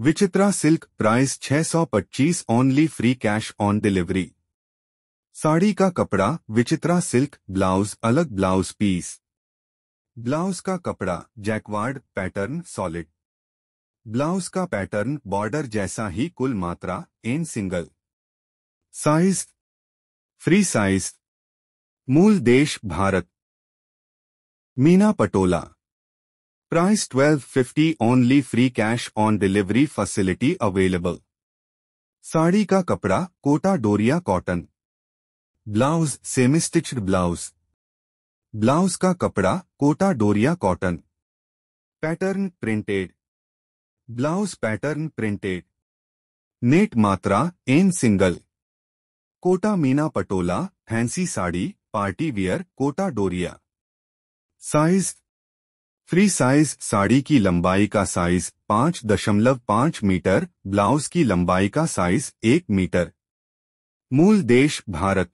विचित्रा silk price 625 only free cash on delivery sari का कपड़ा विचित्रा सिल्क ब्लाउज अलग ब्लाउज पीस ब्लाउज का कपड़ा जैकवार्ड पैटर्न सॉलिड ब्लाउज का पैटर्न बॉर्डर जैसा ही कुल मात्रा N single size free size मूल देश Bharat Meena Patola Price 1250 only free cash on delivery facility available. Sari का कपड़ा Kota Doria cotton blouse semi stitched blouse blouse का कपड़ा Kota Doria cotton pattern printed blouse pattern printed net मात्रा N single Kota Meena Patola fancy sari party wear Kota Doria size free size sari की लंबाई का साइज पाँच दशमलव पाँच मीटर ब्लाउज की लंबाई का साइज एक मीटर मूल देश भारत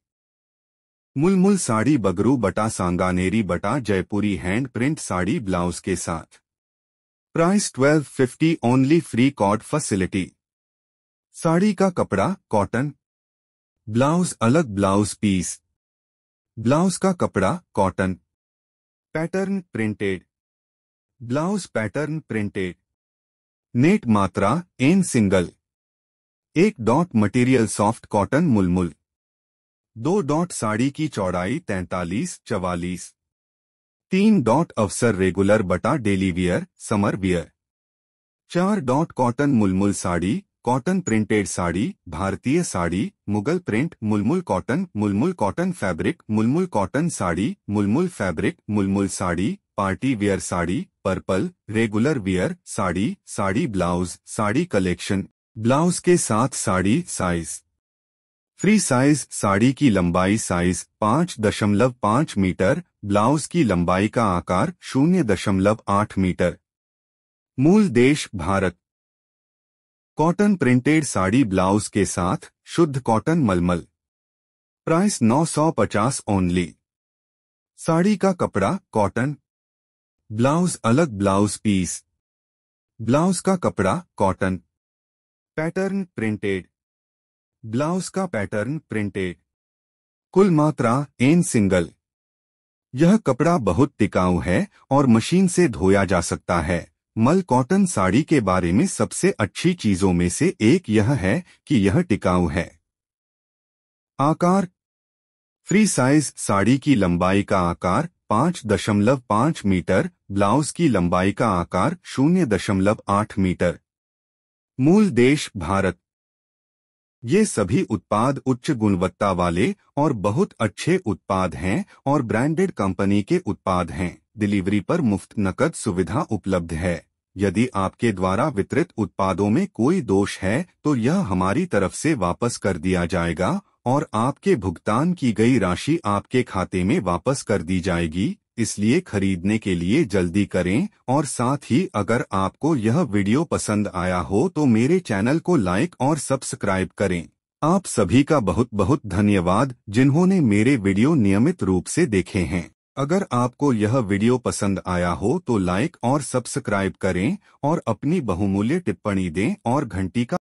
मूल मूल साड़ी बगरू बटा सांगानेरी बटा Jaipuri hand print sari blouse के साथ price twelve fifty only free cot facility sari का कपड़ा कॉटन ब्लाउज अलग ब्लाउज पीस ब्लाउज का कपड़ा cotton pattern printed blouse pattern printed net मात्रा एन सिंगल एक dot material soft cotton mulmul दो डॉट साड़ी की चौड़ाई तैतालीस चवालीस तीन डॉट अवसर रेगुलर बटा डेली वियर समर वियर चार dot cotton mulmul sari cotton printed sari भारतीय sari Mughal print mulmul cotton mulmul cotton fabric mulmul cotton sari mulmul fabric mulmul sari party wear sari purple regular wear sari sari blouse sari collection blouse के साथ sari size free size sari की लंबाई साइज पाँच दशमलव पाँच मीटर ब्लाउज की लंबाई का आकार शून्य दशमलव आठ मीटर मूल देश Bharat cotton printed sari blouse के साथ शुद्ध कॉटन मलमल प्राइस 950 ओनली साड़ी का कपड़ा कॉटन ब्लाउज अलग ब्लाउज पीस ब्लाउज का कपड़ा कॉटन पैटर्न प्रिंटेड ब्लाउज का पैटर्न प्रिंटेड कुल मात्रा एन सिंगल यह कपड़ा बहुत टिकाऊ है और मशीन से धोया जा सकता है मल कॉटन साड़ी के बारे में सबसे अच्छी चीजों में से एक यह है कि यह टिकाऊ है आकार फ्री साइज साड़ी की लंबाई का आकार पांच दशमलव पांच मीटर ब्लाउज की लंबाई का आकार शून्य दशमलव आठ मीटर मूल देश भारत ये सभी उत्पाद उच्च गुणवत्ता वाले और बहुत अच्छे उत्पाद हैं और ब्रांडेड कंपनी के उत्पाद हैं डिलीवरी पर मुफ्त नकद सुविधा उपलब्ध है यदि आपके द्वारा वितरित उत्पादों में कोई दोष है तो यह हमारी तरफ से वापस कर दिया जाएगा और आपके भुगतान की गई राशि आपके खाते में वापस कर दी जाएगी इसलिए खरीदने के लिए जल्दी करें और साथ ही अगर आपको यह वीडियो पसंद आया हो तो मेरे चैनल को लाइक और सब्सक्राइब करें आप सभी का बहुत बहुत धन्यवाद जिन्होंने मेरे वीडियो नियमित रूप से देखे हैं अगर आपको यह वीडियो पसंद आया हो तो लाइक और सब्सक्राइब करें और अपनी बहुमूल्य टिप्पणी दें और घंटी का